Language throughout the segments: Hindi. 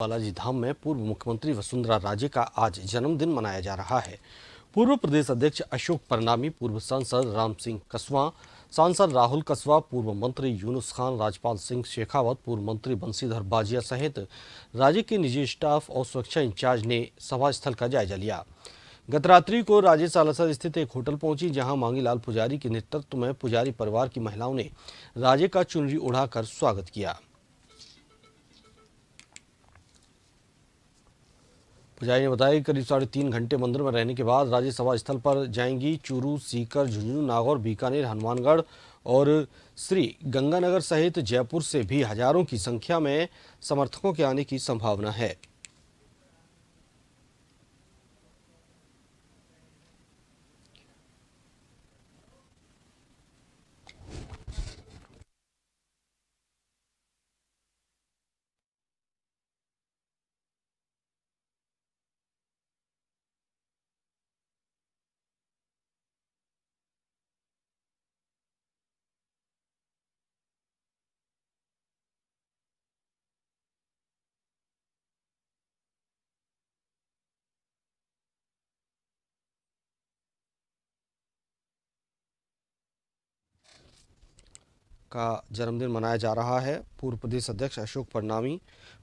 बालाजी धाम में पूर्व मुख्यमंत्री वसुंधरा राजे का आज जन्मदिन मनाया जा रहा है पूर्व प्रदेश अध्यक्ष अशोक परनामी पूर्व सांसद राम सिंह कसवा सांसद राहुल कसवा पूर्व मंत्री यूनुस खान राजपाल सिंह शेखावत पूर्व मंत्री बंसीधर बाजिया सहित राज्य के निजी स्टाफ और सुरक्षा इंचार्ज ने सभा स्थल का जायजा लिया गत रात्रि को राजे सालासर स्थित एक होटल पहुंची जहां मांगीलाल पुजारी के नेतृत्व में पुजारी परिवार की महिलाओं ने राजे का चुनरी उड़ाकर स्वागत किया पुजारी ने बताया कि करीब साढ़े तीन घंटे मंदिर में रहने के बाद राज्यसभा स्थल पर जाएंगी चूरू सीकर झुंझुनू नागौर बीकानेर हनुमानगढ़ और श्री गंगानगर सहित जयपुर से भी हजारों की संख्या में समर्थकों के आने की संभावना है का जन्मदिन मनाया जा रहा है पूर्व प्रदेश अध्यक्ष अशोक परनामी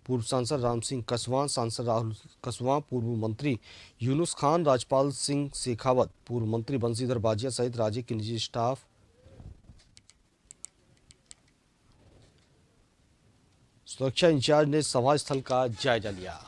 पूर्व सांसद राम सिंह कसवां सांसद राहुल कसवां पूर्व मंत्री यूनुस खान राजपाल सिंह शेखावत पूर्व मंत्री बंशीधर बाजिया सहित राज्य के निजी स्टाफ सुरक्षा इंचार्ज ने सभा स्थल का जायजा लिया